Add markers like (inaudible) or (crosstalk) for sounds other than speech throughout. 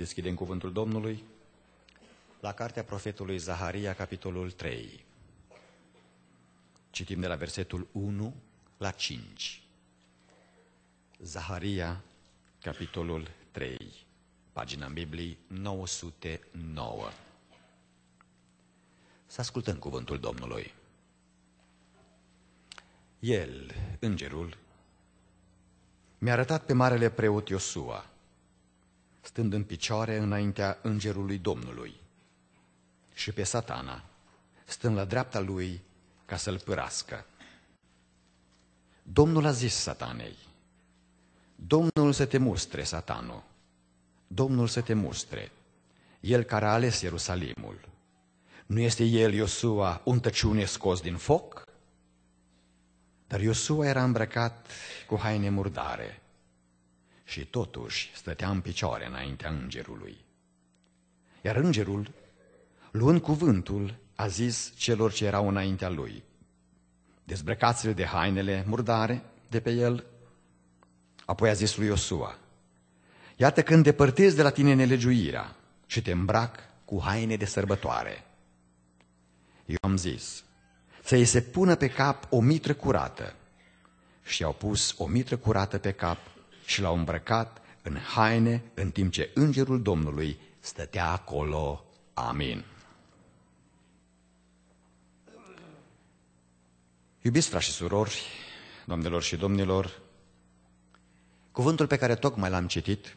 Deschidem cuvântul Domnului la cartea profetului Zaharia, capitolul 3. Citim de la versetul 1 la 5. Zaharia, capitolul 3, pagina în 909. Să ascultăm cuvântul Domnului. El, îngerul, mi-a arătat pe marele preot Iosua, stând în picioare înaintea îngerului Domnului, și pe satana, stând la dreapta lui ca să-l pârască. Domnul a zis satanei, Domnul să te mustre, satano, Domnul să te mustre, el care a ales Ierusalimul. Nu este el, Iosua, un tăciune scos din foc? Dar Iosua era îmbrăcat cu haine murdare, și totuși stătea în picioare înaintea îngerului. Iar îngerul, luând cuvântul, a zis celor ce erau înaintea lui, dezbrăcați de hainele murdare de pe el. Apoi a zis lui Iosua, Iată când depărtezi de la tine nelegiuirea și te îmbrac cu haine de sărbătoare. Eu am zis, să îi se pună pe cap o mitră curată. Și au pus o mitră curată pe cap și l-au îmbrăcat în haine, în timp ce îngerul Domnului stătea acolo. Amin. Iubiți frați și surori, domnilor și domnilor, cuvântul pe care tocmai l-am citit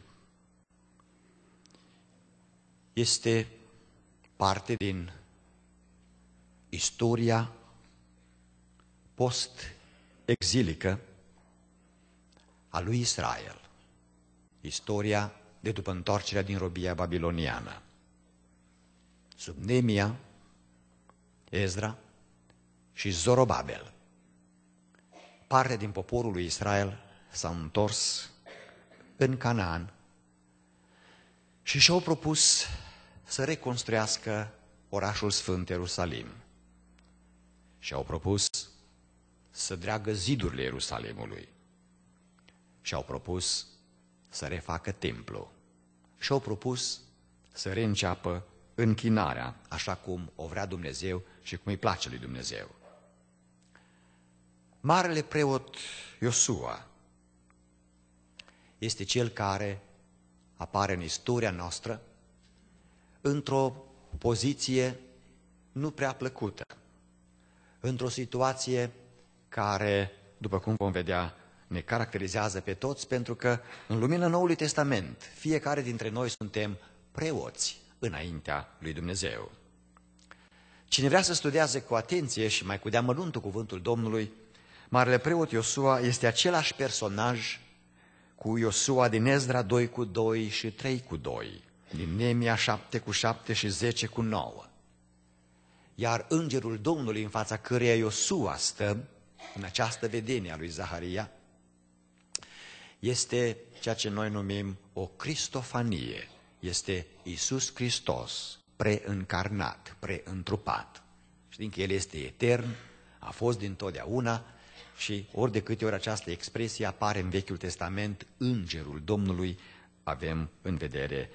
este parte din istoria post-exilică a lui Israel. Istoria de după întoarcerea din robia babiloniană. Sub Nemia, Ezra și Zorobabel. Parte din poporul lui Israel s-a întors în Canaan și și-au propus să reconstruiască orașul Sfânt Ierusalim. Și-au propus să dreagă zidurile Ierusalimului și-au propus să refacă templu și-au propus să reînceapă închinarea așa cum o vrea Dumnezeu și cum îi place lui Dumnezeu. Marele preot Iosua este cel care apare în istoria noastră într-o poziție nu prea plăcută, într-o situație care, după cum vom vedea, ne caracterizează pe toți, pentru că în lumina Noului Testament, fiecare dintre noi suntem preoți înaintea lui Dumnezeu. Cine vrea să studieze cu atenție și mai cu deamănuntul cuvântul Domnului, Marele Preot Iosua este același personaj cu Iosua din Ezra 2 cu 2 și 3 cu 2, din Nemia 7 cu 7 și 10 cu 9. Iar îngerul Domnului în fața căreia Iosua stă, în această vedenie a lui Zaharia, este ceea ce noi numim o cristofanie. Este Isus Hristos preîncarnat, preîntrupat. Știm că El este etern, a fost dintotdeauna și ori de câte ori această expresie apare în Vechiul Testament, Îngerul Domnului, avem în vedere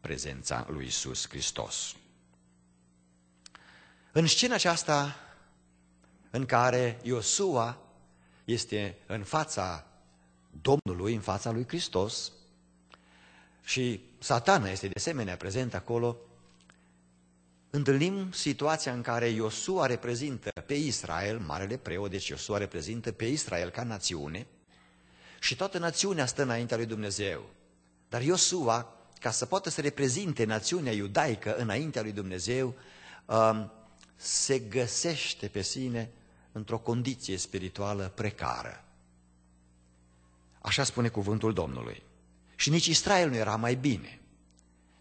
prezența lui Isus Hristos. În scena aceasta în care Iosua este în fața Domnului în fața lui Hristos și satana este de asemenea prezent acolo, întâlnim situația în care Iosua reprezintă pe Israel, marele preot, deci Iosua reprezintă pe Israel ca națiune și toată națiunea stă înaintea lui Dumnezeu. Dar Iosua, ca să poată să reprezinte națiunea iudaică înaintea lui Dumnezeu, um, se găsește pe sine într-o condiție spirituală precară. Așa spune cuvântul Domnului. Și nici Israel nu era mai bine.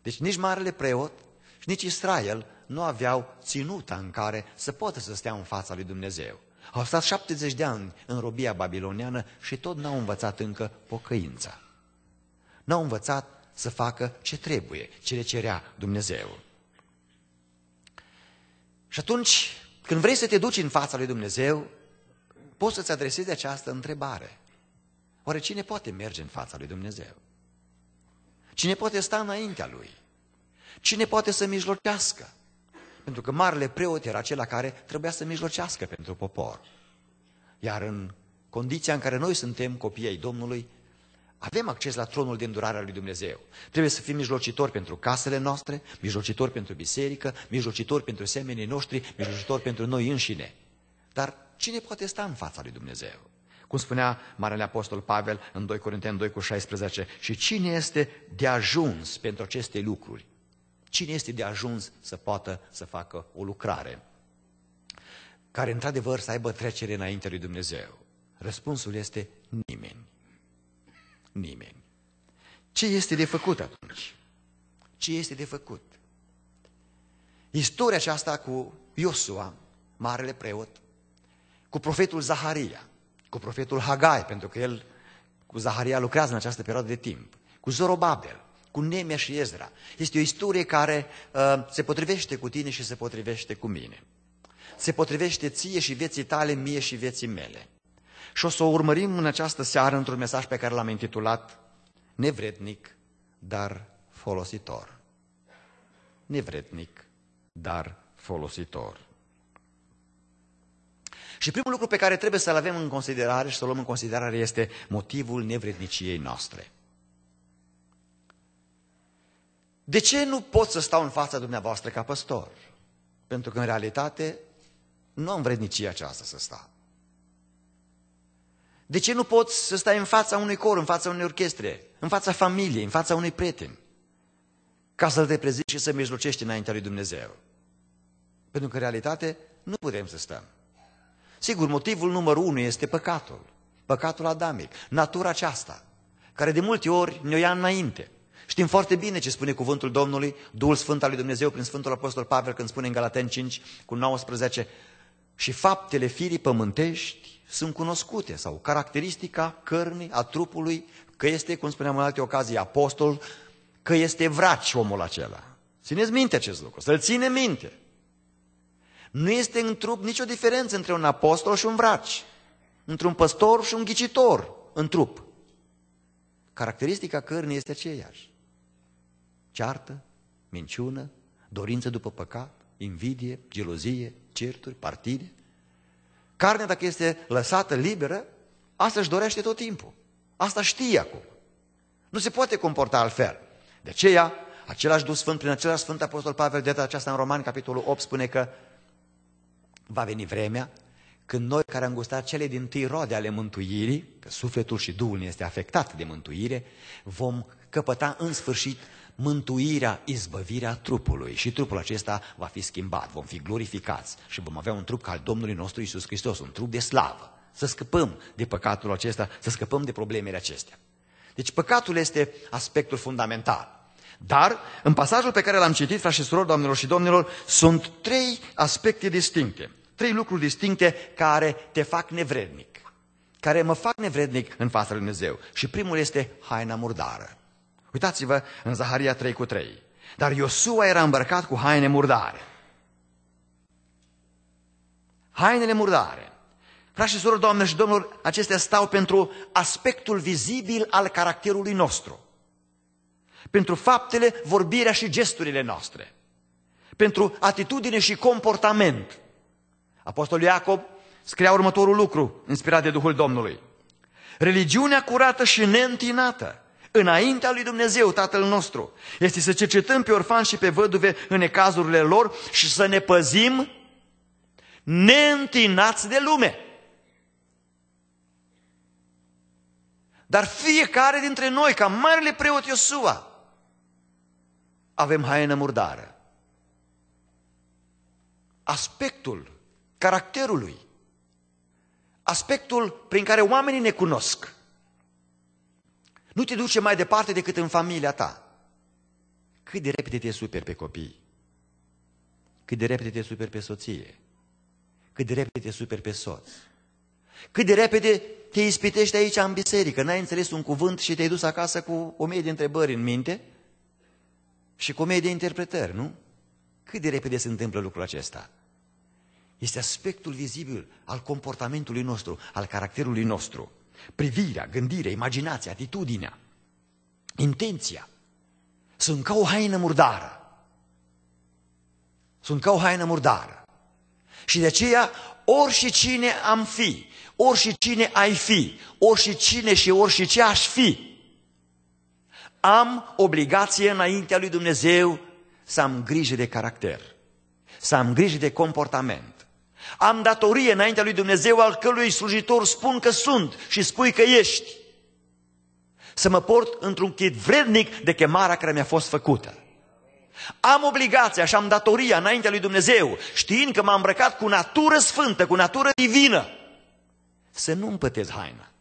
Deci nici marele preot și nici Israel nu aveau ținuta în care să poată să stea în fața lui Dumnezeu. Au stat 70 de ani în robia babiloniană și tot n-au învățat încă pocăința. N-au învățat să facă ce trebuie, ce le cerea Dumnezeu. Și atunci, când vrei să te duci în fața lui Dumnezeu, poți să-ți adresezi această întrebare. Oare cine poate merge în fața lui Dumnezeu? Cine poate sta înaintea lui? Cine poate să mijlocească? Pentru că marele preot era acela care trebuia să mijlocească pentru popor. Iar în condiția în care noi suntem copiii ai Domnului, avem acces la tronul de îndurare al lui Dumnezeu. Trebuie să fim mijlocitori pentru casele noastre, mijlocitori pentru biserică, mijlocitori pentru semenii noștri, mijlocitori pentru noi înșine. Dar cine poate sta în fața lui Dumnezeu? Cum spunea Marele Apostol Pavel în 2 Corinteni 2 cu 16, și cine este de ajuns pentru aceste lucruri? Cine este de ajuns să poată să facă o lucrare? Care într-adevăr să aibă trecere înainte lui Dumnezeu. Răspunsul este nimeni. Nimeni. Ce este de făcut atunci? Ce este de făcut? Istoria aceasta cu Iosua, marele preot, cu profetul Zaharia, cu profetul Hagai, pentru că el cu Zaharia lucrează în această perioadă de timp, cu Zorobabel, cu Nemea și Ezra. Este o istorie care uh, se potrivește cu tine și se potrivește cu mine. Se potrivește ție și vieții tale, mie și vieții mele. Și o să o urmărim în această seară într-un mesaj pe care l-am intitulat Nevrednic, dar folositor. Nevrednic, dar folositor. Și primul lucru pe care trebuie să-l avem în considerare și să-l luăm în considerare este motivul nevredniciei noastre. De ce nu pot să stau în fața dumneavoastră ca păstor? Pentru că în realitate nu am vrednicia aceasta să stau. De ce nu pot să stai în fața unui cor, în fața unei orchestre, în fața familiei, în fața unui prieten? Ca să-l reprezinti și să mijlocești înaintea lui Dumnezeu. Pentru că în realitate nu putem să stăm. Sigur, motivul numărul unu este păcatul, păcatul adamic, natura aceasta, care de multe ori ne-o ia înainte. Știm foarte bine ce spune cuvântul Domnului, Duhul Sfânt al lui Dumnezeu prin Sfântul Apostol Pavel când spune în Galaten 5 cu 19 și faptele firii pământești sunt cunoscute sau caracteristica cărnii, a trupului, că este, cum spuneam în alte ocazii, apostol, că este vraci omul acela. Țineți minte acest lucru, să-l ține minte. Nu este în trup nicio diferență între un apostol și un vraci, între un păstor și un ghicitor în trup. Caracteristica cărnii este aceeași. Ceartă, minciună, dorință după păcat, invidie, gelozie, certuri, partide. Carnea, dacă este lăsată liberă, asta își dorește tot timpul. Asta știe acum. Nu se poate comporta altfel. De aceea, același Duh Sfânt, prin același Sfânt Apostol Pavel, de data aceasta în Romani, capitolul 8, spune că va veni vremea când noi care am gustat cele din tâi roade ale mântuirii, că sufletul și Duhul este afectat de mântuire, vom căpăta în sfârșit mântuirea, izbăvirea trupului și trupul acesta va fi schimbat, vom fi glorificați și vom avea un trup ca al Domnului nostru Isus Hristos, un trup de slavă, să scăpăm de păcatul acesta, să scăpăm de problemele acestea. Deci păcatul este aspectul fundamental. Dar în pasajul pe care l-am citit, frați și surori, doamnelor și domnilor, sunt trei aspecte distincte. Trei lucruri distincte care te fac nevrednic, care mă fac nevrednic în fața lui Dumnezeu. Și primul este haina murdară. Uitați-vă în Zaharia 3 cu 3. Dar Iosua era îmbărcat cu haine murdare. Hainele murdare. Frați și surori, doamne și domnilor, acestea stau pentru aspectul vizibil al caracterului nostru. Pentru faptele, vorbirea și gesturile noastre. Pentru atitudine și comportament. Apostolul Iacob scria următorul lucru, inspirat de Duhul Domnului. Religiunea curată și neîntinată, înaintea lui Dumnezeu, Tatăl nostru, este să cercetăm pe orfan și pe văduve în ecazurile lor și să ne păzim neîntinați de lume. Dar fiecare dintre noi, ca marele preot Iosua, avem haină murdară. Aspectul caracterului, aspectul prin care oamenii ne cunosc. Nu te duce mai departe decât în familia ta. Cât de repede te superi pe copii, cât de repede te superi pe soție, cât de repede te superi pe soț, cât de repede te ispitești aici în biserică, n-ai înțeles un cuvânt și te-ai dus acasă cu o mie de întrebări în minte și cu o mie de interpretări, nu? Cât de repede se întâmplă lucrul acesta? este aspectul vizibil al comportamentului nostru, al caracterului nostru. Privirea, gândirea, imaginația, atitudinea, intenția sunt ca o haină murdară. Sunt ca o haină murdară. Și de aceea, ori și cine am fi, ori și cine ai fi, ori și cine și ori și ce aș fi, am obligație înaintea lui Dumnezeu să am grijă de caracter, să am grijă de comportament, am datorie înaintea lui Dumnezeu al călui slujitor spun că sunt și spui că ești. Să mă port într-un chid vrednic de chemarea care mi-a fost făcută. Am obligația și am datoria înaintea lui Dumnezeu, știind că m-am îmbrăcat cu natură sfântă, cu natură divină, să nu împătez haina,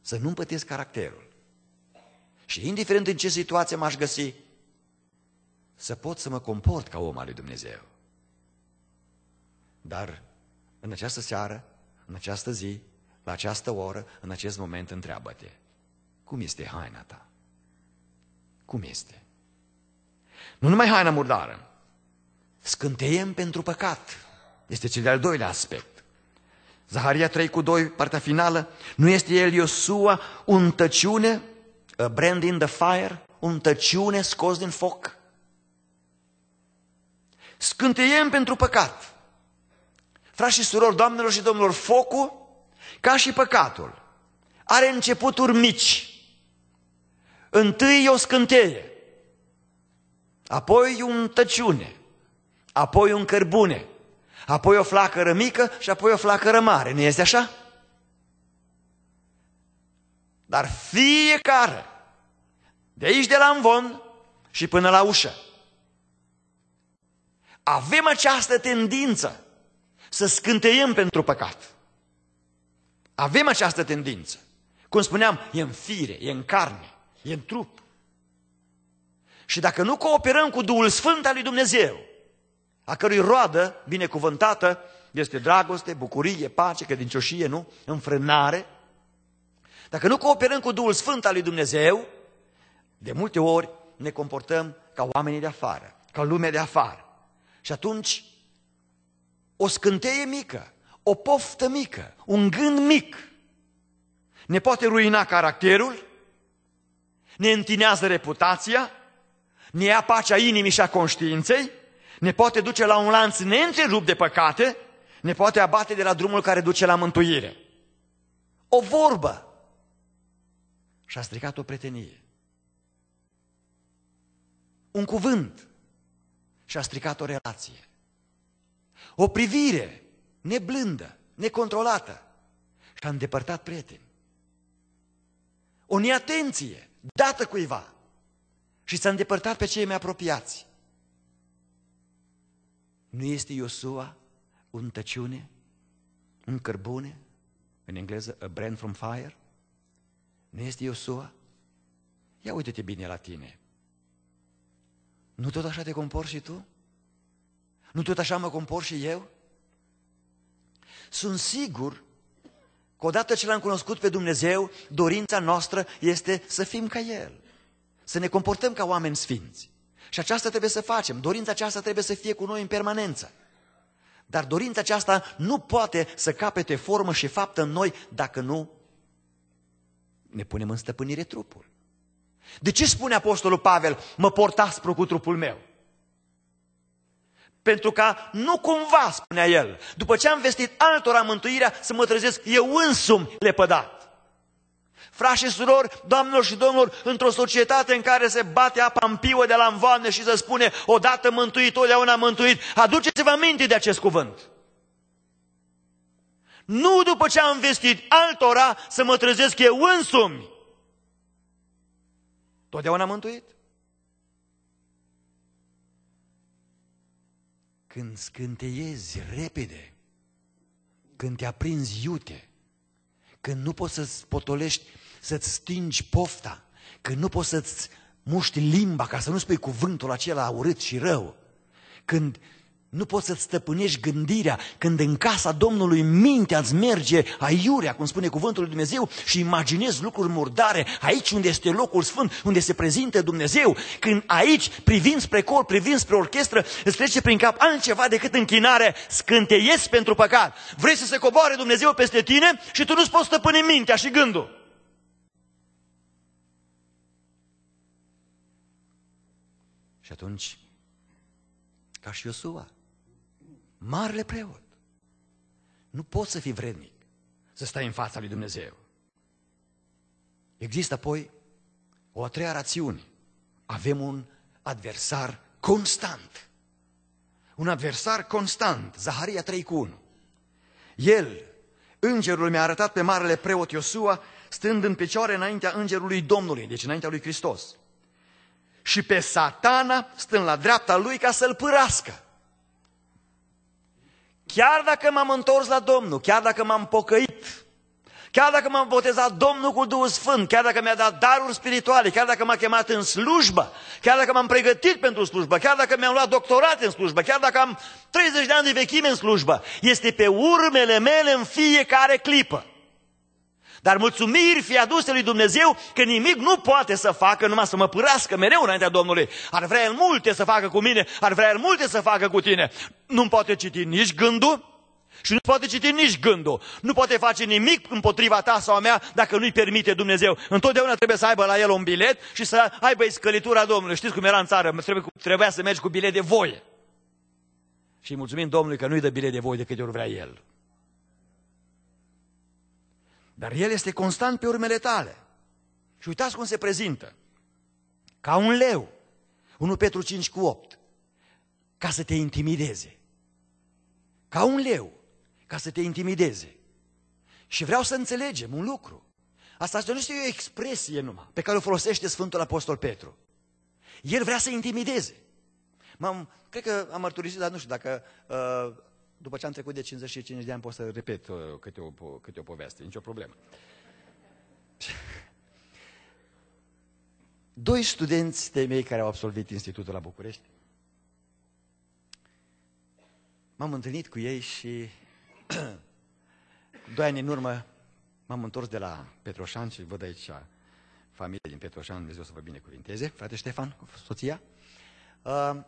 să nu împătez caracterul. Și indiferent în ce situație m-aș găsi, să pot să mă comport ca om al lui Dumnezeu. Dar în această seară, în această zi, la această oră, în acest moment, întreabă-te, cum este haina ta? Cum este? Nu numai haina murdară, scânteiem pentru păcat. Este cel de-al doilea aspect. Zaharia 3 cu 2, partea finală, nu este el Iosua un tăciune, a brand in the fire, un tăciune scos din foc? Scânteiem pentru păcat. Frați și surori, doamnelor și domnilor, focul, ca și păcatul, are începuturi mici. Întâi e o scânteie, apoi un tăciune, apoi un cărbune, apoi o flacără mică și apoi o flacără mare. Nu este așa? Dar fiecare, de aici de la învon și până la ușă, avem această tendință să scânteiem pentru păcat. Avem această tendință. Cum spuneam, e în fire, e în carne, e în trup. Și dacă nu cooperăm cu Duhul Sfânt al lui Dumnezeu, a cărui roadă binecuvântată este dragoste, bucurie, pace, credincioșie, nu? Înfrânare. Dacă nu cooperăm cu Duhul Sfânt al lui Dumnezeu, de multe ori ne comportăm ca oamenii de afară, ca lumea de afară. Și atunci o scânteie mică, o poftă mică, un gând mic, ne poate ruina caracterul, ne întinează reputația, ne ia pacea inimii și a conștiinței, ne poate duce la un lanț neîntrerupt de păcate, ne poate abate de la drumul care duce la mântuire. O vorbă și-a stricat o pretenie. Un cuvânt și-a stricat o relație. O privire neblândă, necontrolată și a îndepărtat prieteni. O neatenție dată cuiva și s-a îndepărtat pe cei mai apropiați. Nu este Iosua un tăciune, un cărbune, în engleză a brand from fire? Nu este Iosua? Ia uite-te bine la tine. Nu tot așa te comporți și tu? Nu tot așa mă compor și eu? Sunt sigur că odată ce l-am cunoscut pe Dumnezeu, dorința noastră este să fim ca El, să ne comportăm ca oameni sfinți. Și aceasta trebuie să facem, dorința aceasta trebuie să fie cu noi în permanență. Dar dorința aceasta nu poate să capete formă și faptă în noi dacă nu ne punem în stăpânire trupul. De ce spune Apostolul Pavel, mă port aspru cu trupul meu? pentru ca nu cumva, spunea el, după ce am vestit altora mântuirea, să mă trezesc eu însumi lepădat. Frași și surori, doamnelor și domnilor, într-o societate în care se bate apa în piuă de la învoane și se spune odată mântuit, totdeauna mântuit, aduceți-vă minte de acest cuvânt. Nu după ce am vestit altora să mă trezesc eu însumi. Totdeauna mântuit. Când scânteiezi repede, când te aprinzi iute, când nu poți să-ți potolești, să-ți stingi pofta, când nu poți să-ți muști limba ca să nu spui cuvântul acela urât și rău, când nu poți să-ți stăpânești gândirea când în casa Domnului mintea îți merge aiurea, cum spune cuvântul lui Dumnezeu, și imaginezi lucruri murdare aici unde este locul sfânt, unde se prezintă Dumnezeu, când aici, privind spre cor, privind spre orchestră, îți trece prin cap altceva decât închinare, scânteiesc pentru păcat. Vrei să se coboare Dumnezeu peste tine și tu nu-ți poți stăpâni mintea și gândul. Și atunci, ca și Iosua, marele preot. Nu poți să fii vrednic să stai în fața lui Dumnezeu. Există apoi o a treia rațiune. Avem un adversar constant. Un adversar constant, Zaharia 3 cu 1. El, îngerul mi-a arătat pe marele preot Iosua, stând în picioare înaintea îngerului Domnului, deci înaintea lui Hristos. Și pe satana stând la dreapta lui ca să-l pârască. Chiar dacă m-am întors la Domnul, chiar dacă m-am pocăit, chiar dacă m-am botezat Domnul cu Duhul Sfânt, chiar dacă mi-a dat daruri spirituale, chiar dacă m-a chemat în slujbă, chiar dacă m-am pregătit pentru slujbă, chiar dacă mi-am luat doctorat în slujbă, chiar dacă am 30 de ani de vechime în slujbă, este pe urmele mele în fiecare clipă. Dar mulțumiri fi aduse lui Dumnezeu că nimic nu poate să facă numai să mă pârască mereu înaintea Domnului. Ar vrea el multe să facă cu mine, ar vrea el multe să facă cu tine. Nu poate citi nici gândul și nu poate citi nici gândul. Nu poate face nimic împotriva ta sau a mea dacă nu-i permite Dumnezeu. Întotdeauna trebuie să aibă la el un bilet și să aibă scălitura Domnului. Știți cum era în țară? Trebuia să mergi cu bilet de voie. Și mulțumim Domnului că nu-i dă bilet de voie de câte ori vrea el. Dar el este constant pe urmele tale. Și uitați cum se prezintă. Ca un leu. 1 Petru 5 cu 8. Ca să te intimideze. Ca un leu. Ca să te intimideze. Și vreau să înțelegem un lucru. Asta nu este o expresie numai pe care o folosește Sfântul Apostol Petru. El vrea să intimideze. M-am, cred că am mărturisit, dar nu știu dacă uh, după ce am trecut de 55 de ani pot să repet uh, câte, o, câte o poveste, nicio problemă. (laughs) Doi studenți de mei care au absolvit institutul la București, m-am întâlnit cu ei și (clears throat) doi ani în urmă m-am întors de la Petroșan și văd aici familia din Petroșan, Dumnezeu să vă binecuvinteze, frate Ștefan, soția. Uh,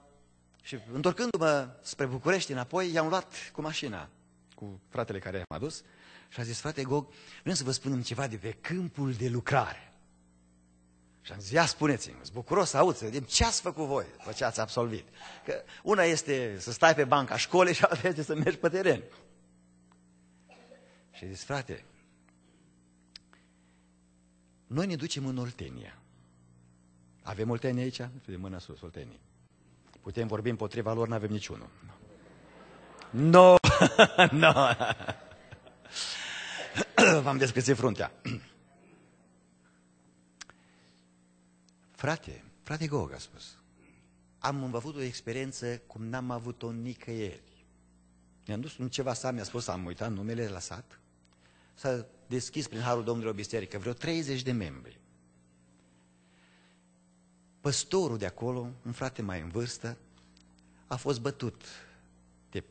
și întorcându-mă spre București înapoi, i-am luat cu mașina, cu fratele care m-a dus, și a zis, frate Gog, vreau să vă spunem ceva de pe câmpul de lucrare. Și am zis, ia spuneți-mi, sunt bucuros să aud, să vedem ce ați făcut voi, după ce ați absolvit. Că una este să stai pe banca școlii (laughs) și alta este să mergi pe teren. Și a zis, frate, noi ne ducem în Oltenia. Avem Oltenia aici? De mâna sus, Oltenia. Putem vorbi împotriva lor, nu avem niciunul. No, (laughs) no. (clears throat) V-am descrisit fruntea. Frate, frate Gog a spus, am avut o experiență cum n-am avut-o nicăieri. mi am dus în ceva sa, mi-a spus, am uitat numele la sat. S-a deschis prin Harul Domnului o biserică, vreo 30 de membri păstorul de acolo, un frate mai în vârstă, a fost bătut de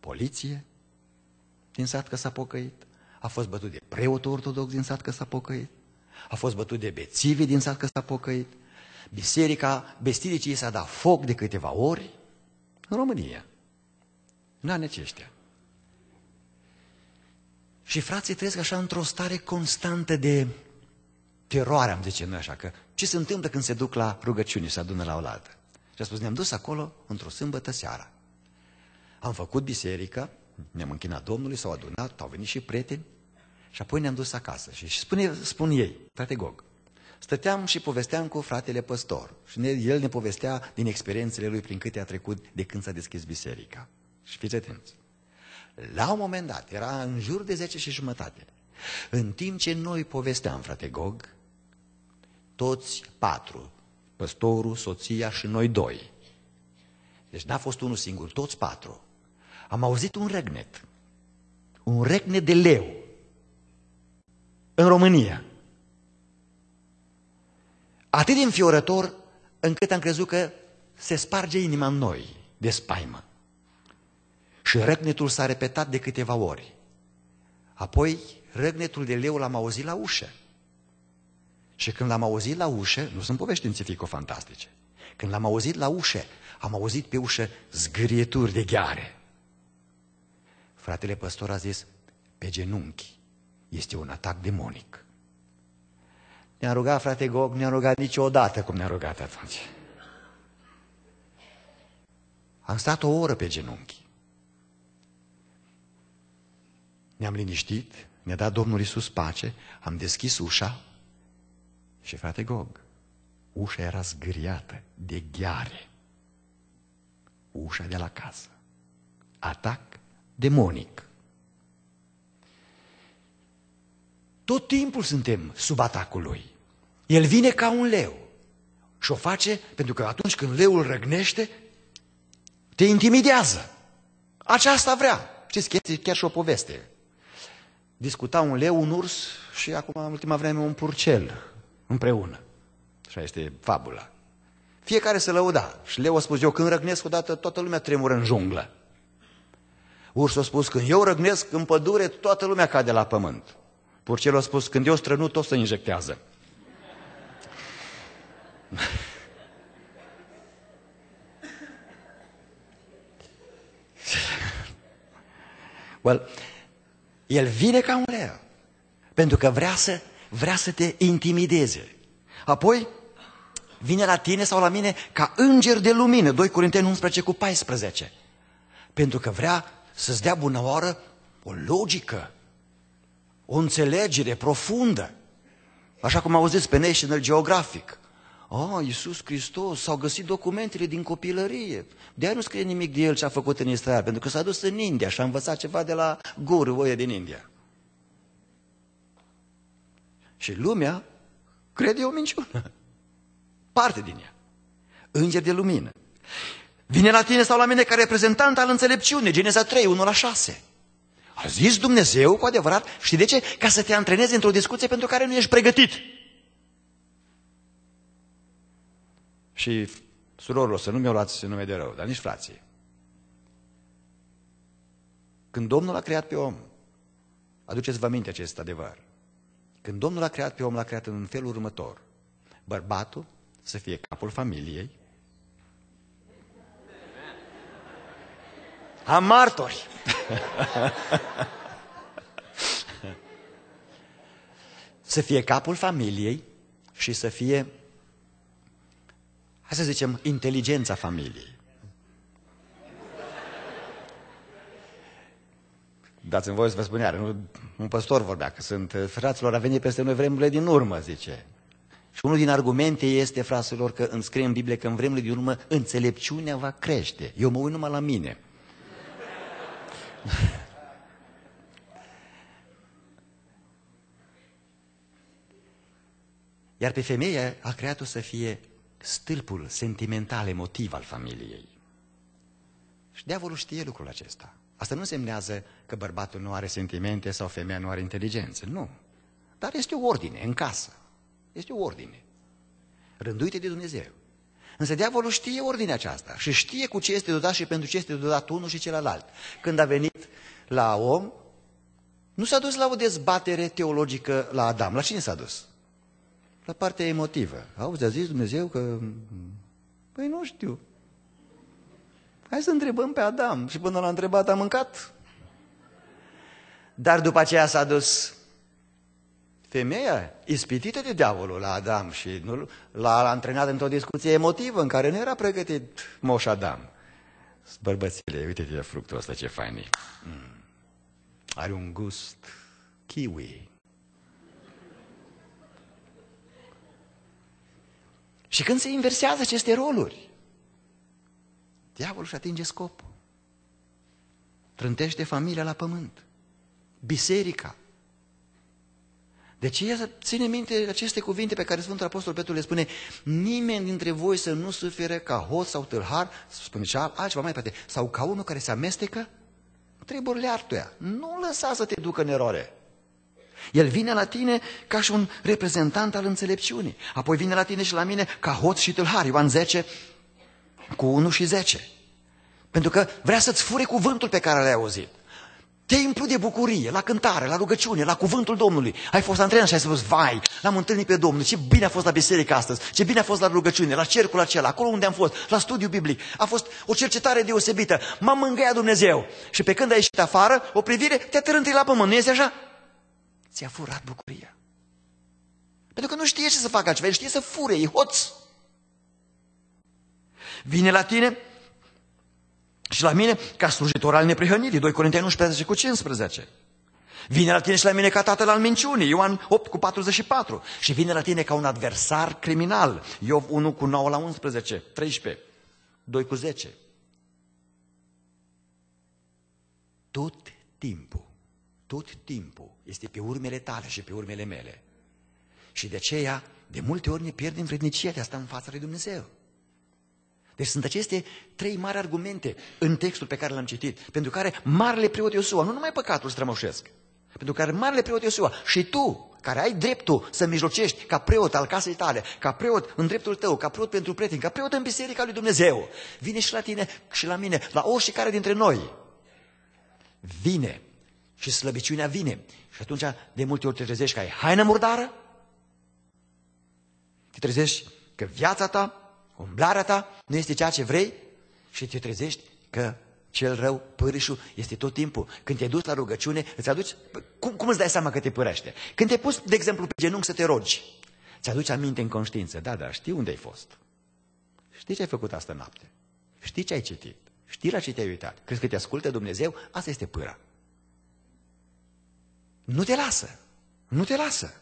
poliție din sat că s-a pocăit, a fost bătut de preotul ortodox din sat că s-a pocăit, a fost bătut de bețivii din sat că s-a pocăit, biserica bestilicii s-a dat foc de câteva ori în România, în anii aceștia. Și frații trăiesc așa într-o stare constantă de teroare, am zice noi așa, că ce se întâmplă când se duc la rugăciune, se adună la oaltă. Și a spus, ne-am dus acolo într-o sâmbătă seara. Am făcut biserică, ne-am închinat Domnului, s-au adunat, au venit și prieteni și apoi ne-am dus acasă. Și, spune, spun ei, frate Gog, stăteam și povesteam cu fratele păstor și ne, el ne povestea din experiențele lui prin câte a trecut de când s-a deschis biserica. Și fiți atenți. La un moment dat, era în jur de 10 și jumătate, în timp ce noi povesteam, frate Gog, toți patru, păstorul, soția și noi doi. Deci n-a fost unul singur, toți patru. Am auzit un regnet, un regnet de leu în România. Atât de înfiorător încât am crezut că se sparge inima în noi de spaimă. Și răgnetul s-a repetat de câteva ori. Apoi, răgnetul de leu l-am auzit la ușă. Și când l-am auzit la ușă, nu sunt povești științifico-fantastice, când l-am auzit la ușă, am auzit pe ușă zgârieturi de gheare. Fratele păstor a zis, pe genunchi, este un atac demonic. Ne-a rugat frate Gog, ne-a rugat niciodată cum ne-a rugat atunci. Am stat o oră pe genunchi. Ne-am liniștit, ne-a dat Domnul Isus pace, am deschis ușa și frate Gog, ușa era zgâriată de gheare. Ușa de la casă. Atac demonic. Tot timpul suntem sub atacul lui. El vine ca un leu și o face pentru că atunci când leul răgnește, te intimidează. Aceasta vrea. Știți este chiar și o poveste. Discuta un leu, un urs și acum, în ultima vreme, un purcel împreună. Așa este fabula. Fiecare se lăuda. Și Leu a spus, eu când răgnesc odată, toată lumea tremură în junglă. Ursul a spus, când eu răgnesc în pădure, toată lumea cade la pământ. Purcelul a spus, când eu strănut, tot se injectează. (laughs) well, el vine ca un leu, pentru că vrea să vrea să te intimideze. Apoi vine la tine sau la mine ca înger de lumină, 2 Corinteni 11 cu 14, pentru că vrea să-ți dea bună oară o logică, o înțelegere profundă, așa cum auziți pe National Geographic. A, Iisus Hristos, s-au găsit documentele din copilărie. De aia nu scrie nimic de el ce a făcut în Israel, pentru că s-a dus în India și a învățat ceva de la guru, oie din India. Și lumea crede o minciună. Parte din ea. Înger de lumină. Vine la tine sau la mine ca reprezentant al înțelepciunii, Geneza 3, 1 la 6. A zis Dumnezeu cu adevărat, știi de ce? Ca să te antrenezi într-o discuție pentru care nu ești pregătit. Și surorilor, să nu mi-o luați nume de rău, dar nici frații. Când Domnul a creat pe om, aduceți-vă minte acest adevăr. Când Domnul a creat pe om, l-a creat în felul următor. Bărbatul să fie capul familiei. Am martori! (laughs) să fie capul familiei și să fie, hai să zicem, inteligența familiei. Dați-mi voie să vă spun iară, nu, un păstor vorbea că sunt, eh, fraților, a venit peste noi vremurile din urmă, zice. Și unul din argumente este, fraților, că îmi scrie în Biblie că în vremurile din urmă înțelepciunea va crește. Eu mă uit numai la mine. (laughs) Iar pe femeie a creat-o să fie stâlpul sentimental, emotiv al familiei. Și diavolul știe lucrul acesta. Asta nu semnează că bărbatul nu are sentimente sau femeia nu are inteligență, nu. Dar este o ordine în casă. Este o ordine. Rânduite de Dumnezeu. Însă diavolul știe ordinea aceasta și știe cu ce este dodat și pentru ce este dodat unul și celălalt. Când a venit la om, nu s-a dus la o dezbatere teologică la Adam. La cine s-a dus? La partea emotivă. Auzi, a zis Dumnezeu că... Mm, păi nu știu. Hai să întrebăm pe Adam. Și până l-a întrebat, a mâncat? Dar după aceea s-a dus femeia, ispitită de diavolul la Adam și l-a antrenat într-o discuție emotivă în care nu era pregătit moș Adam. Bărbățile, uite-te fructul ăsta ce fain e. Mm. Are un gust kiwi. Și când se inversează aceste roluri, Diavolul își atinge scopul. Trântește familia la pământ. Biserica. Deci el ține minte aceste cuvinte pe care Sfântul Apostol Petru le spune Nimeni dintre voi să nu sufere ca hoț sau tâlhar, spune și altceva mai departe, sau ca unul care se amestecă treburile artuia. Nu lăsa să te ducă în eroare. El vine la tine ca și un reprezentant al înțelepciunii. Apoi vine la tine și la mine ca hoț și tâlhar. Ioan 10, cu 1 și 10. Pentru că vrea să-ți fure cuvântul pe care l-ai auzit. Te implu de bucurie, la cântare, la rugăciune, la cuvântul Domnului. Ai fost antrenat și ai spus, vai, l-am întâlnit pe Domnul, ce bine a fost la biserică astăzi, ce bine a fost la rugăciune, la cercul acela, acolo unde am fost, la studiu biblic. A fost o cercetare deosebită, m-a mângâiat Dumnezeu. Și pe când ai ieșit afară, o privire te-a târânt la pământ, nu este așa? Ți-a furat bucuria. Pentru că nu știe ce să facă altceva, știe să fure, e hoț vine la tine și la mine ca slujitor al neprihănirii, 2 Corinteni 11 cu 15. Vine la tine și la mine ca tatăl al minciunii, Ioan 8 cu 44. Și vine la tine ca un adversar criminal, Iov 1 cu 9 la 11, 13, 2 cu 10. Tot timpul, tot timpul este pe urmele tale și pe urmele mele. Și de aceea, de multe ori ne pierdem vrednicia de asta în fața lui Dumnezeu. Deci sunt aceste trei mari argumente în textul pe care l-am citit, pentru care marele preot Iosua, nu numai păcatul strămoșesc, pentru care marele preot Iosua și tu, care ai dreptul să mijlocești ca preot al casei tale, ca preot în dreptul tău, ca preot pentru prieteni, ca preot în biserica lui Dumnezeu, vine și la tine și la mine, la oricare dintre noi. Vine și slăbiciunea vine. Și atunci de multe ori te trezești că ai haină murdară, te trezești că viața ta, umblarea ta, nu este ceea ce vrei și te trezești că cel rău, pârâșul, este tot timpul. Când te duci la rugăciune, îți aduci... Cum, cum îți dai seama că te pârăște? Când te pus, de exemplu, pe genunchi să te rogi, îți aduci aminte în conștiință. Da, da, știi unde ai fost. Știi ce ai făcut asta noapte. Știi ce ai citit. Știi la ce te-ai uitat. Crezi că te ascultă Dumnezeu? Asta este pâra. Nu te lasă. Nu te lasă.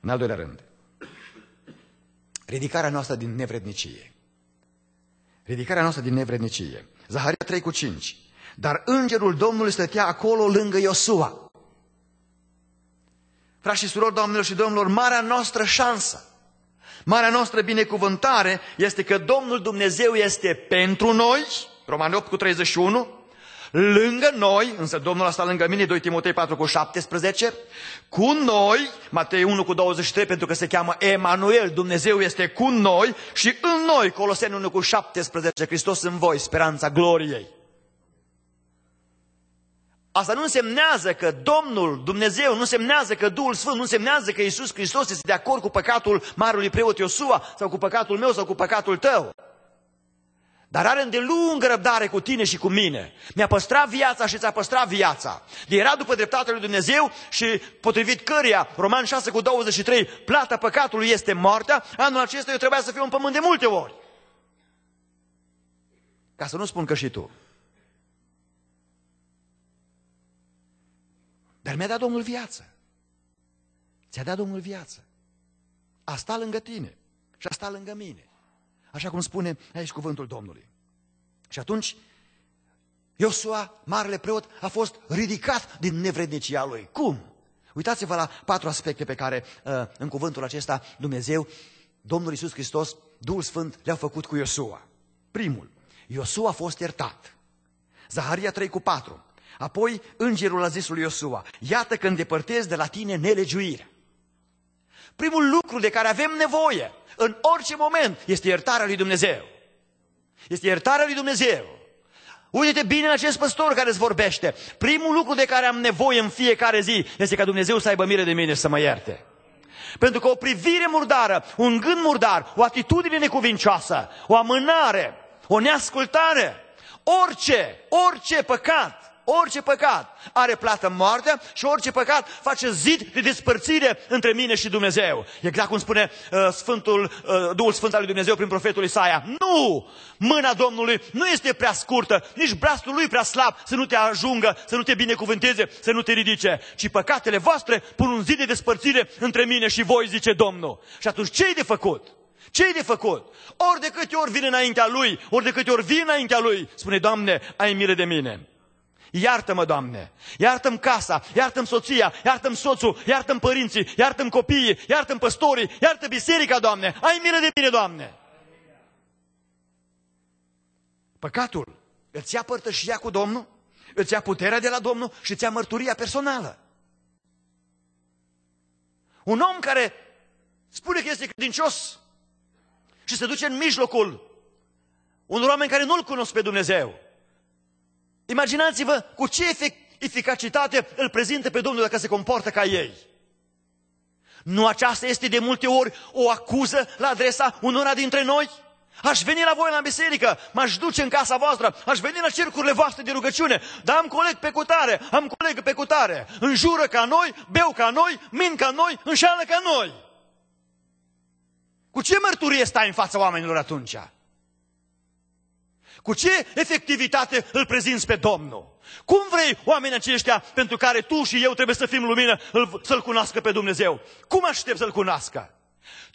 În al doilea rând, Ridicarea noastră din nevrednicie. Ridicarea noastră din nevrednicie. Zaharia 3 cu 5. Dar îngerul Domnului stătea acolo lângă Iosua. Frați și surori, doamnelor și domnilor, marea noastră șansă, marea noastră binecuvântare este că Domnul Dumnezeu este pentru noi, Romani 8 cu 31, lângă noi, însă Domnul a stat lângă mine, 2 Timotei 4 cu 17, cu noi, Matei 1 cu 23, pentru că se cheamă Emanuel, Dumnezeu este cu noi și în noi, Coloseni 1 cu 17, Hristos în voi, speranța gloriei. Asta nu însemnează că Domnul, Dumnezeu, nu însemnează că Duhul Sfânt, nu însemnează că Iisus Hristos este de acord cu păcatul Marului Preot Iosua sau cu păcatul meu sau cu păcatul tău. Dar are îndelungă răbdare cu tine și cu mine. Mi-a păstrat viața și ți-a păstrat viața. De era după dreptatea lui Dumnezeu și potrivit căria, Roman 6 cu 23, plata păcatului este moartea, anul acesta eu trebuia să fiu în pământ de multe ori. Ca să nu spun că și tu. Dar mi-a dat Domnul viață. Ți-a dat Domnul viață. A stat lângă tine și a stat lângă mine. Așa cum spune aici cuvântul Domnului. Și atunci, Iosua, marele preot, a fost ridicat din nevrednicia lui. Cum? Uitați-vă la patru aspecte pe care uh, în cuvântul acesta Dumnezeu, Domnul Isus Hristos, Duhul Sfânt le-a făcut cu Iosua. Primul, Iosua a fost iertat. Zaharia 3 cu 4. Apoi îngerul a zis lui Iosua, iată că îndepărtezi de la tine nelegiuirea. Primul lucru de care avem nevoie în orice moment este iertarea lui Dumnezeu. Este iertarea lui Dumnezeu. Uite-te bine la acest păstor care îți vorbește. Primul lucru de care am nevoie în fiecare zi este ca Dumnezeu să aibă mire de mine și să mă ierte. Pentru că o privire murdară, un gând murdar, o atitudine necuvincioasă, o amânare, o neascultare, orice, orice păcat Orice păcat are plată moartea și orice păcat face zid de despărțire între mine și Dumnezeu. Exact cum spune uh, Sfântul, uh, Duhul Sfânt al lui Dumnezeu prin profetul Isaia. Nu! Mâna Domnului nu este prea scurtă, nici brațul lui prea slab să nu te ajungă, să nu te binecuvânteze, să nu te ridice. Ci păcatele voastre pun un zid de despărțire între mine și voi, zice Domnul. Și atunci ce e de făcut? ce de făcut? Ori de câte ori vin înaintea lui, ori de câte ori vin înaintea lui, spune, Doamne, ai milă de mine. Iartă-mă, Doamne! Iartă-mi casa, iartă-mi soția, iartă-mi soțul, iartă-mi părinții, iartă-mi copiii, iartă-mi păstorii, iartă biserica, Doamne! Ai milă de mine, Doamne! Păcatul îți ia părtășia cu Domnul, îți ia puterea de la Domnul și îți ia mărturia personală. Un om care spune că este credincios și se duce în mijlocul unor oameni care nu-L cunosc pe Dumnezeu, Imaginați-vă cu ce eficacitate îl prezintă pe Domnul dacă se comportă ca ei. Nu aceasta este de multe ori o acuză la adresa unora dintre noi? Aș veni la voi la biserică, m-aș duce în casa voastră, aș veni la cercurile voastre de rugăciune, dar am coleg pe cutare, am coleg pe cutare, înjură ca noi, beau ca noi, min ca noi, înșală ca noi. Cu ce mărturie stai în fața oamenilor atunci? Cu ce efectivitate îl prezinți pe Domnul? Cum vrei oamenii aceștia pentru care tu și eu trebuie să fim lumină să-L cunoască pe Dumnezeu? Cum aștept să-L cunoască?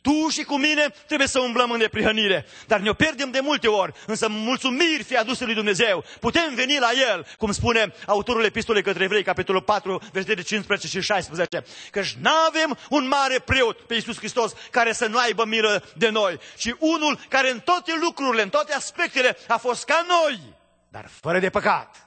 Tu și cu mine trebuie să umblăm în neprihănire, dar ne-o pierdem de multe ori, însă mulțumiri fi aduse lui Dumnezeu, putem veni la El, cum spune autorul epistolei către evrei, capitolul 4, versetele 15 și 16, căci nu avem un mare preot pe Iisus Hristos care să nu aibă miră de noi, ci unul care în toate lucrurile, în toate aspectele a fost ca noi, dar fără de păcat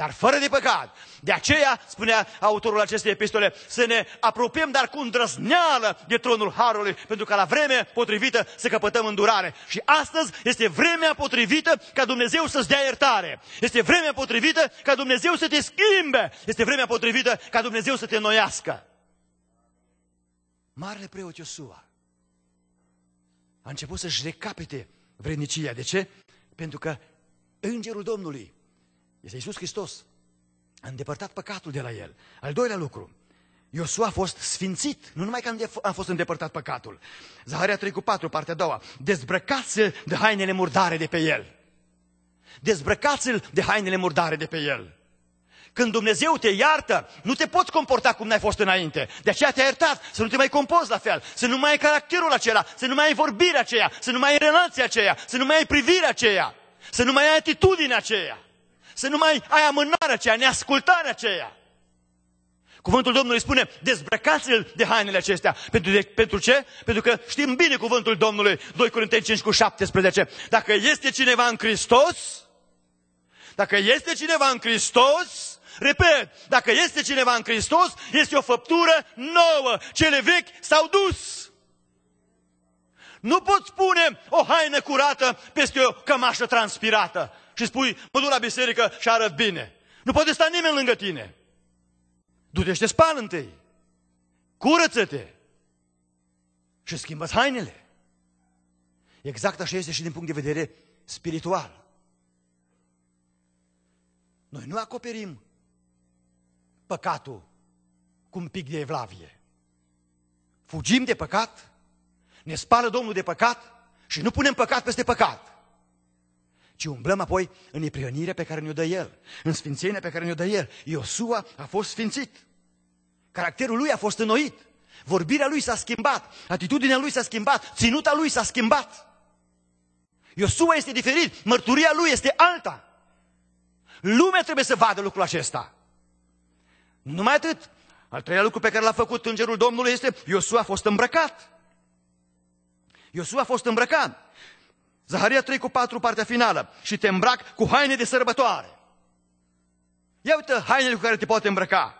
dar fără de păcat. De aceea, spunea autorul acestei epistole, să ne apropiem, dar cu îndrăzneală de tronul Harului, pentru ca la vreme potrivită să căpătăm îndurare. Și astăzi este vremea potrivită ca Dumnezeu să-ți dea iertare. Este vremea potrivită ca Dumnezeu să te schimbe. Este vremea potrivită ca Dumnezeu să te noiască. Marele preot Iosua a început să-și recapete vrednicia. De ce? Pentru că îngerul Domnului este Iisus Hristos. A îndepărtat păcatul de la el. Al doilea lucru, Iosua a fost sfințit, nu numai că a fost îndepărtat păcatul. Zaharia 3 cu 4, partea a doua, dezbrăcați-l de hainele murdare de pe el. Dezbrăcați-l de hainele murdare de pe el. Când Dumnezeu te iartă, nu te poți comporta cum n-ai fost înainte. De aceea te-a iertat, să nu te mai compozi la fel, să nu mai ai caracterul acela, să nu mai ai vorbirea aceea, să nu mai ai relația aceea, să nu mai ai privirea aceea, să nu mai ai atitudinea aceea. Să nu mai ai amânarea aceea, neascultarea aceea. Cuvântul Domnului spune, dezbrăcați-l de hainele acestea. Pentru, de, pentru ce? Pentru că știm bine cuvântul Domnului, 2 Corinteni 5 cu 17. Dacă este cineva în Hristos, dacă este cineva în Hristos, repet, dacă este cineva în Hristos, este o făptură nouă. Cele vechi s-au dus. Nu poți pune o haină curată peste o cămașă transpirată și spui, mă duc la biserică și arăt bine. Nu poate sta nimeni lângă tine. Du-te și te spală întâi. Curăță-te. Și schimbă hainele. Exact așa este și din punct de vedere spiritual. Noi nu acoperim păcatul cu un pic de evlavie. Fugim de păcat, ne spală Domnul de păcat și nu punem păcat peste păcat ci umblăm apoi în neprihănirea pe care ne-o dă El, în sfințenia pe care ne-o dă El. Iosua a fost sfințit. Caracterul lui a fost înnoit. Vorbirea lui s-a schimbat, atitudinea lui s-a schimbat, ținuta lui s-a schimbat. Iosua este diferit, mărturia lui este alta. Lumea trebuie să vadă lucrul acesta. Numai atât. Al treilea lucru pe care l-a făcut îngerul Domnului este Iosua a fost îmbrăcat. Iosua a fost îmbrăcat. Zaharia 3 cu 4, partea finală. Și te îmbrac cu haine de sărbătoare. Ia uite hainele cu care te poate îmbrăca.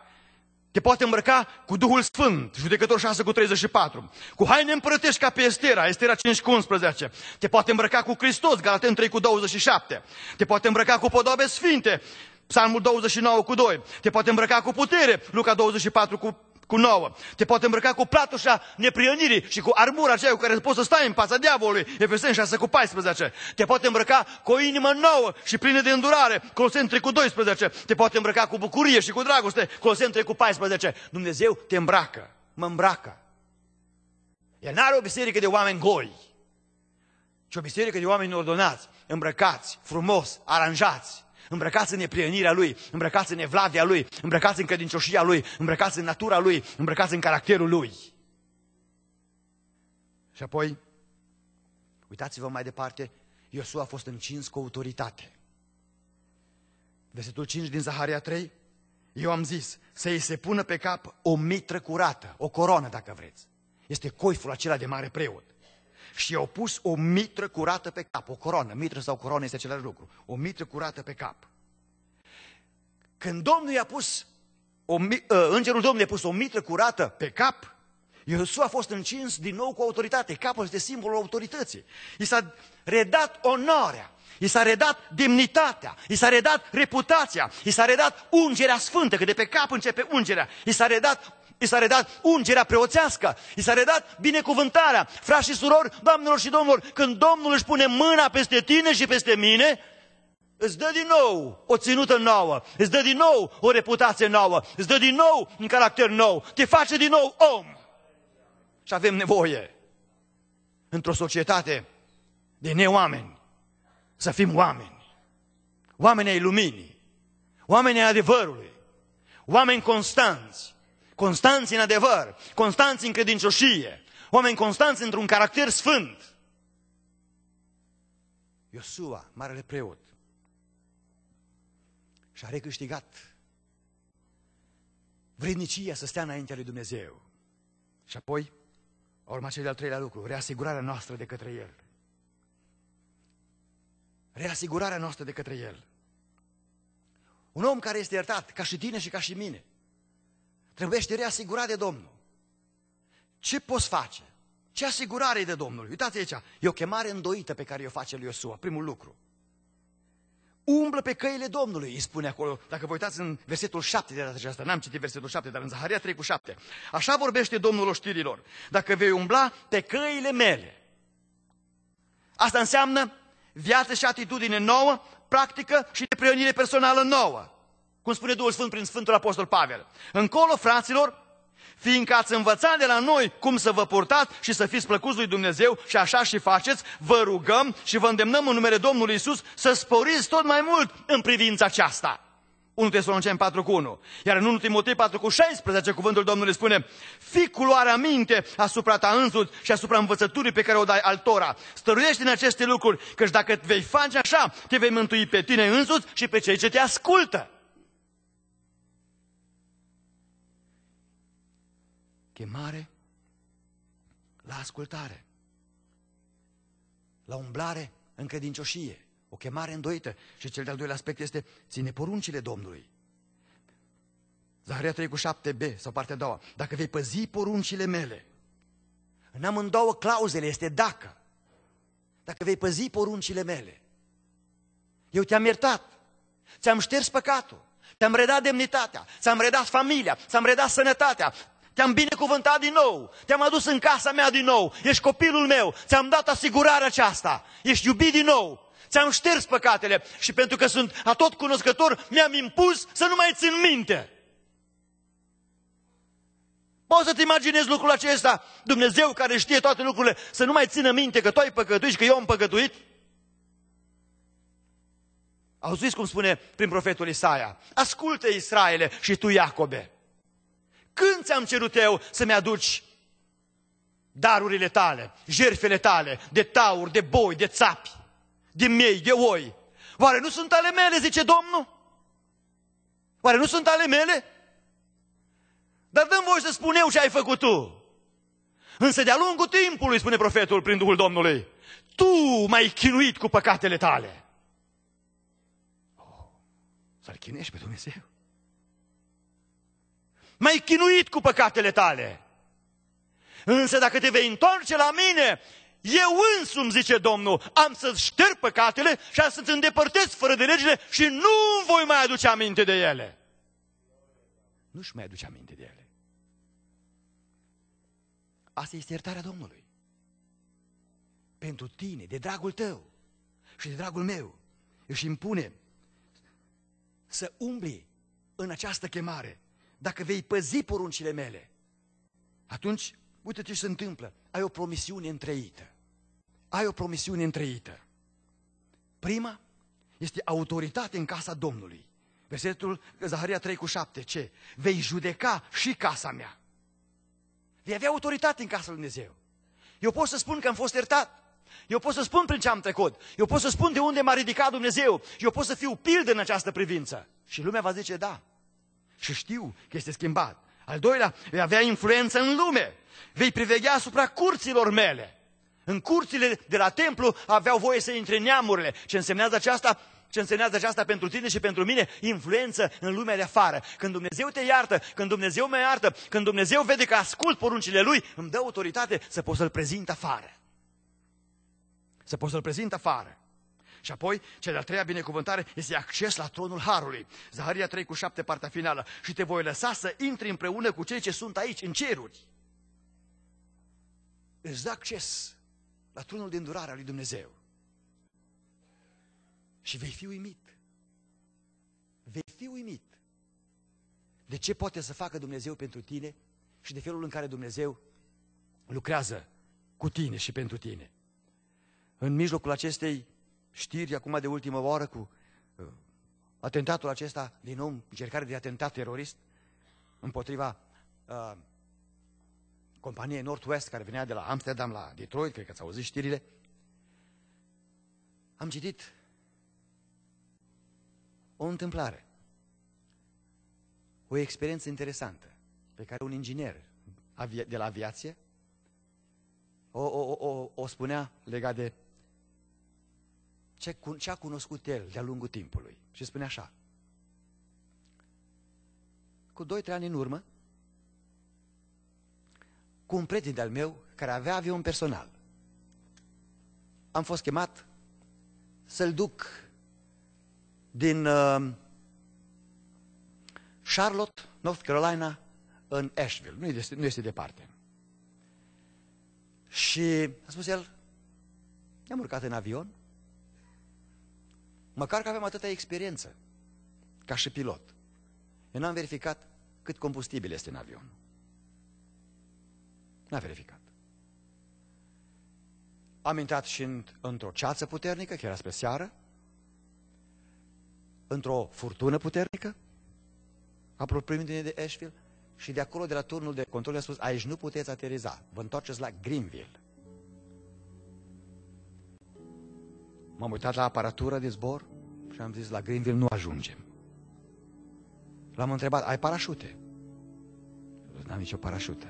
Te poate îmbrăca cu Duhul Sfânt, judecător 6 cu 34. Cu haine împărătești ca pe Estera, Estera 5 cu 11. Te poate îmbrăca cu Hristos, Galaten 3 cu 27. Te poate îmbrăca cu podobe sfinte, Psalmul 29 cu 2. Te poate îmbrăca cu putere, Luca 24 cu cu nouă. Te poate îmbrăca cu platușa neprionirii și cu armura aceea cu care poți să stai în fața diavolului. Efeseni 6 cu 14. Te poate îmbrăca cu o inimă nouă și plină de îndurare. Coloseni 3 cu 12. Te poate îmbrăca cu bucurie și cu dragoste. Coloseni 3 cu 14. Dumnezeu te îmbracă. Mă îmbracă. El nu are o biserică de oameni goi, ci o biserică de oameni ordonați, îmbrăcați, frumos, aranjați, îmbrăcați în neprienirea Lui, îmbrăcați în evlavia Lui, îmbrăcați în credincioșia Lui, îmbrăcați în natura Lui, îmbrăcați în caracterul Lui. Și apoi, uitați-vă mai departe, Iosua a fost încins cu autoritate. Versetul 5 din Zaharia 3, eu am zis să-i se pună pe cap o mitră curată, o coroană dacă vreți. Este coiful acela de mare preot și i-au pus o mitră curată pe cap, o coroană, mitră sau coroană este același lucru, o mitră curată pe cap. Când Domnul i-a pus, o, ă, îngerul Domnului i-a pus o mitră curată pe cap, Iosua a fost încins din nou cu autoritate, capul este simbolul autorității. I s-a redat onoarea, i s-a redat demnitatea, i s-a redat reputația, i s-a redat ungerea sfântă, că de pe cap începe ungerea, i s-a redat I s-a redat ungerea preoțească, i s-a redat binecuvântarea. Frați și surori, doamnelor și domnilor, când Domnul își pune mâna peste tine și peste mine, îți dă din nou o ținută nouă, îți dă din nou o reputație nouă, îți dă din nou un caracter nou, te face din nou om. Și avem nevoie într-o societate de neoameni să fim oameni, oameni ai luminii, oameni ai adevărului, oameni constanți, constanți în adevăr, constanți în credincioșie, oameni constanți într-un caracter sfânt. Iosua, marele preot, și-a recâștigat vrednicia să stea înaintea lui Dumnezeu. Și apoi, a urmat cel de-al treilea lucru, reasigurarea noastră de către El. Reasigurarea noastră de către El. Un om care este iertat, ca și tine și ca și mine, Trebuie să reasigurat de Domnul. Ce poți face? Ce asigurare e de Domnul? Uitați aici, e o chemare îndoită pe care o face lui Iosua, primul lucru. Umblă pe căile Domnului, îi spune acolo, dacă vă uitați în versetul 7 de data aceasta, n-am citit versetul 7, dar în Zaharia 3 cu 7. Așa vorbește Domnul oștirilor, dacă vei umbla pe căile mele. Asta înseamnă viață și atitudine nouă, practică și de personală nouă. Cum spune Duhul Sfânt prin Sfântul Apostol Pavel. Încolo, fraților, fiindcă ați învățat de la noi cum să vă purtați și să fiți plăcuți lui Dumnezeu și așa și faceți, vă rugăm și vă îndemnăm în numele Domnului Isus să sporiți tot mai mult în privința aceasta. 1 Tesalonicen 4 cu 1. Iar în 1 Timotei 4 cu 16 cuvântul Domnului spune Fii cu luarea minte asupra ta însuți și asupra învățăturii pe care o dai altora. Stăruiești în aceste lucruri, căci dacă vei face așa, te vei mântui pe tine însuți și pe cei ce te ascultă. chemare la ascultare, la umblare în credincioșie, o chemare îndoită. Și cel de-al doilea aspect este ține poruncile Domnului. Zaharia 3 cu 7b sau partea a doua. Dacă vei păzi poruncile mele, în amândouă clauzele este dacă. Dacă vei păzi poruncile mele, eu te-am iertat, ți-am șters păcatul, te am redat demnitatea, ți-am redat familia, ți-am redat sănătatea, te-am binecuvântat din nou, te-am adus în casa mea din nou, ești copilul meu, ți-am dat asigurarea aceasta, ești iubit din nou, ți-am șters păcatele și pentru că sunt atot cunoscător, mi-am impus să nu mai țin minte. Poți să-ți imaginezi lucrul acesta? Dumnezeu care știe toate lucrurile, să nu mai țină minte că tu ai păcătuit și că eu am păcătuit? Auziți cum spune prin profetul Isaia, ascultă Israele și tu Iacobe. Când ți-am cerut eu să-mi aduci darurile tale, jertfele tale, de tauri, de boi, de țapi, de mei, de oi? Oare nu sunt ale mele, zice Domnul? Oare nu sunt ale mele? Dar dăm voi să spun eu ce ai făcut tu. Însă de-a lungul timpului, spune profetul prin Duhul Domnului, tu m-ai chinuit cu păcatele tale. Oh, să-L chinești pe Dumnezeu? m-ai chinuit cu păcatele tale. Însă dacă te vei întoarce la mine, eu însumi, zice Domnul, am să-ți șterg păcatele și am să-ți îndepărtez fără de legile și nu voi mai aduce aminte de ele. Nu-și mai aduce aminte de ele. Asta este iertarea Domnului. Pentru tine, de dragul tău și de dragul meu, își impune să umbli în această chemare dacă vei păzi poruncile mele, atunci, uite ce se întâmplă, ai o promisiune întreită. Ai o promisiune întreită. Prima este autoritate în casa Domnului. Versetul Zaharia 3 cu 7, ce? Vei judeca și casa mea. Vei avea autoritate în casa lui Dumnezeu. Eu pot să spun că am fost iertat. Eu pot să spun prin ce am trecut. Eu pot să spun de unde m-a ridicat Dumnezeu. Eu pot să fiu pildă în această privință. Și lumea va zice, da, și știu că este schimbat. Al doilea, vei avea influență în lume. Vei priveghea asupra curților mele. În curțile de la templu aveau voie să intre neamurile. Ce însemnează aceasta? Ce însemnează aceasta pentru tine și pentru mine? Influență în lumea de afară. Când Dumnezeu te iartă, când Dumnezeu mă iartă, când Dumnezeu vede că ascult poruncile Lui, îmi dă autoritate să pot să-L prezint afară. Să pot să-L prezint afară. Și apoi, cea de-a treia binecuvântare este acces la tronul Harului. Zaharia 3 cu 7, partea finală. Și te voi lăsa să intri împreună cu cei ce sunt aici, în ceruri. Îți dă acces la tronul de îndurare al lui Dumnezeu. Și vei fi uimit. Vei fi uimit de ce poate să facă Dumnezeu pentru tine și de felul în care Dumnezeu lucrează cu tine și pentru tine. În mijlocul acestei știri acum de ultimă oară cu uh, atentatul acesta, din nou, încercare de atentat terorist împotriva uh, companiei Northwest, care venea de la Amsterdam la Detroit, cred că ați auzit știrile. Am citit o întâmplare, o experiență interesantă, pe care un inginer de la aviație o, o, o, o spunea legat de ce, ce a cunoscut el de-a lungul timpului. Și spune așa. Cu 2-3 ani în urmă, cu un prieten de-al meu care avea avion personal, am fost chemat să-l duc din uh, Charlotte, North Carolina, în Asheville. Nu este, nu este departe. Și a spus el, ne-am urcat în avion Măcar că avem atâta experiență, ca și pilot. Eu n-am verificat cât combustibil este în avion. n am verificat. Am intrat și în, într-o ceață puternică, chiar spre seară, într-o furtună puternică, apropiindu-ne de Asheville, și de acolo, de la turnul de control, a spus, aici nu puteți ateriza, vă întoarceți la Greenville. M-am uitat la aparatură de zbor și am zis, la Greenville nu ajungem. L-am întrebat, ai parașute? N-am nicio parașută.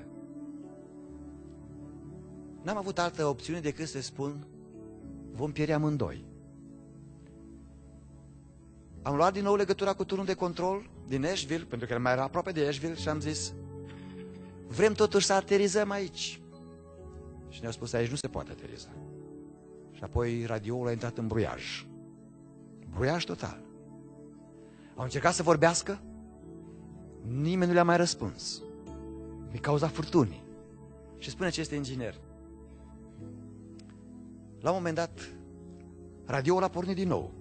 N-am avut altă opțiune decât să spun, vom pieri amândoi. Am luat din nou legătura cu turnul de control din Asheville, pentru că mai era aproape de Asheville și am zis, vrem totuși să aterizăm aici. Și ne-au spus, aici nu se poate ateriza. Și apoi radioul a intrat în bruiaj. Bruiaj total. Au încercat să vorbească, nimeni nu le-a mai răspuns. Mi cauza furtunii. Și spune acest inginer. La un moment dat, radioul a pornit din nou.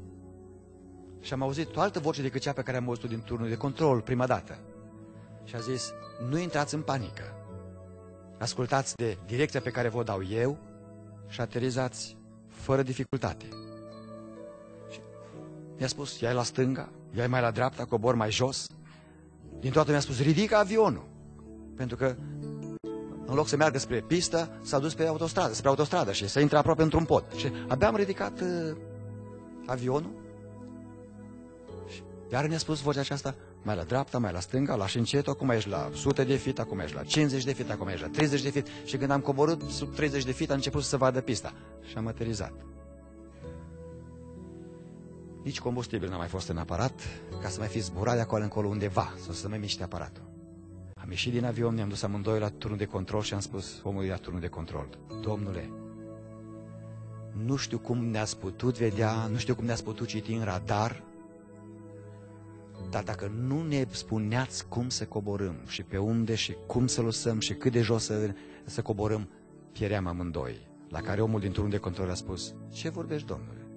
Și am auzit o altă voce decât cea pe care am auzit-o din turnul de control prima dată. Și a zis, nu intrați în panică. Ascultați de direcția pe care vă dau eu și aterizați fără dificultate. Și mi-a spus, ia la stânga, ia mai la dreapta, cobor mai jos. Din toată mi-a spus, ridică avionul. Pentru că în loc să meargă spre pistă, s-a dus pe autostradă, spre autostradă și să intre aproape într-un pod. Și abia am ridicat uh, avionul și iar mi a spus vocea aceasta, mai la dreapta, mai la stânga, la încet, acum ești la 100 de fit, acum ești la 50 de fit, acum ești la 30 de fit și când am coborât sub 30 de fit a început să vadă pista și am aterizat. Nici combustibil n-a mai fost în aparat ca să mai fi zburat de acolo încolo undeva, să se mai miște aparatul. Am ieșit din avion, ne-am dus amândoi la turnul de control și am spus omului la turnul de control, Domnule, nu știu cum ne-ați putut vedea, nu știu cum ne-ați putut citi în radar, dar dacă nu ne spuneați cum să coborâm și pe unde și cum să lăsăm și cât de jos să, să coborâm, pieream amândoi. La care omul dintr-un de control a spus, ce vorbești, domnule?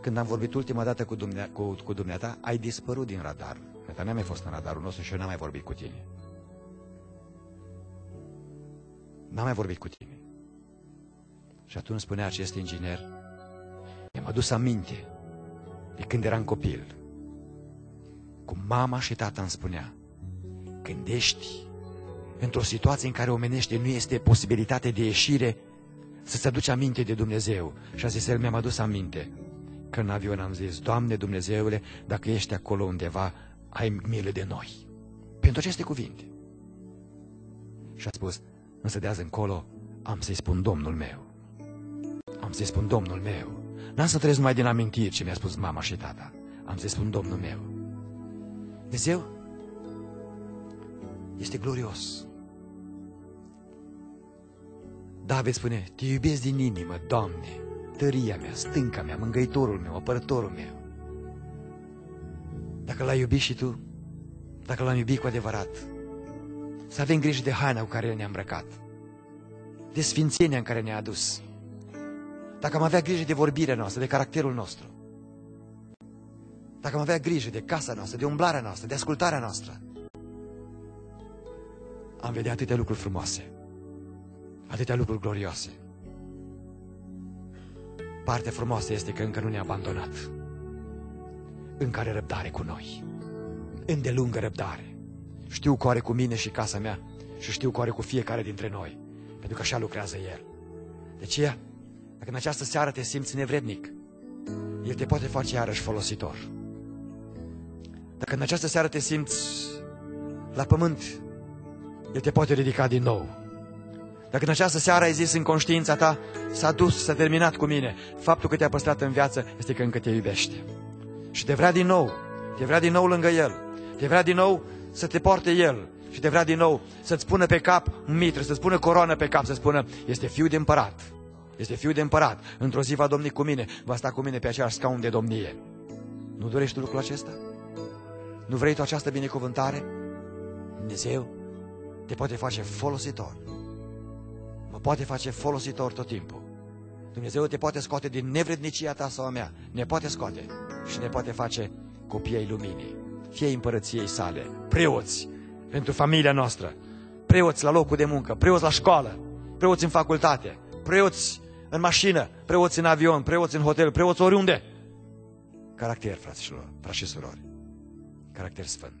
Când am vorbit ultima dată cu, dumnea, cu, cu dumneata, ai dispărut din radar. Dar n am mai fost în radarul nostru și eu n-am mai vorbit cu tine. N-am mai vorbit cu tine. Și atunci spunea acest inginer, mi-am adus aminte de când eram copil, cum mama și tata îmi spunea, când ești într-o situație în care omenește nu este posibilitate de ieșire, să-ți aduci aminte de Dumnezeu. Și a zis el, mi-am adus aminte. Că în avion am zis, Doamne Dumnezeule, dacă ești acolo undeva, ai milă de noi. Pentru aceste cuvinte. Și a spus, însă de azi încolo am să-i spun Domnul meu. Am să-i spun Domnul meu. N-am să trăiesc numai din amintiri ce mi-a spus mama și tata. Am să-i spun Domnul meu. Dumnezeu este glorios. David spune, te iubesc din inimă, Doamne, tăria mea, stânca mea, mângăitorul meu, apărătorul meu. Dacă l-ai iubit și tu, dacă l-am iubit cu adevărat, să avem grijă de haina cu care ne-am îmbrăcat, de sfințenia în care ne-a adus, dacă am avea grijă de vorbirea noastră, de caracterul nostru, dacă am avea grijă de casa noastră, de umblarea noastră, de ascultarea noastră, am vedea atâtea lucruri frumoase, atâtea lucruri glorioase. Partea frumoasă este că încă nu ne-a abandonat. Încă are răbdare cu noi. Îndelungă răbdare. Știu că are cu mine și casa mea și știu că are cu fiecare dintre noi, pentru că așa lucrează El. De aceea, dacă în această seară te simți nevrednic, El te poate face iarăși folositor. Dacă în această seară te simți la pământ, El te poate ridica din nou. Dacă în această seară ai zis în conștiința ta, s-a dus, s-a terminat cu mine, faptul că te-a păstrat în viață este că încă te iubește. Și te vrea din nou, te vrea din nou lângă El, te vrea din nou să te poarte El și te vrea din nou să-ți pună pe cap un mitră, să-ți pună coroană pe cap, să spună, este fiu de împărat, este fiu de împărat, într-o zi va domni cu mine, va sta cu mine pe același scaun de domnie. Nu dorești lucrul acesta? Nu vrei tu această binecuvântare? Dumnezeu te poate face folositor. Mă poate face folositor tot timpul. Dumnezeu te poate scoate din nevrednicia ta sau a mea. Ne poate scoate și ne poate face copii ai luminii, fie împărăției sale, preoți pentru familia noastră, preoți la locul de muncă, preoți la școală, preoți în facultate, preoți în mașină, preoți în avion, preoți în hotel, preoți oriunde. Caracter, fraților, frați și surori. karakters vind.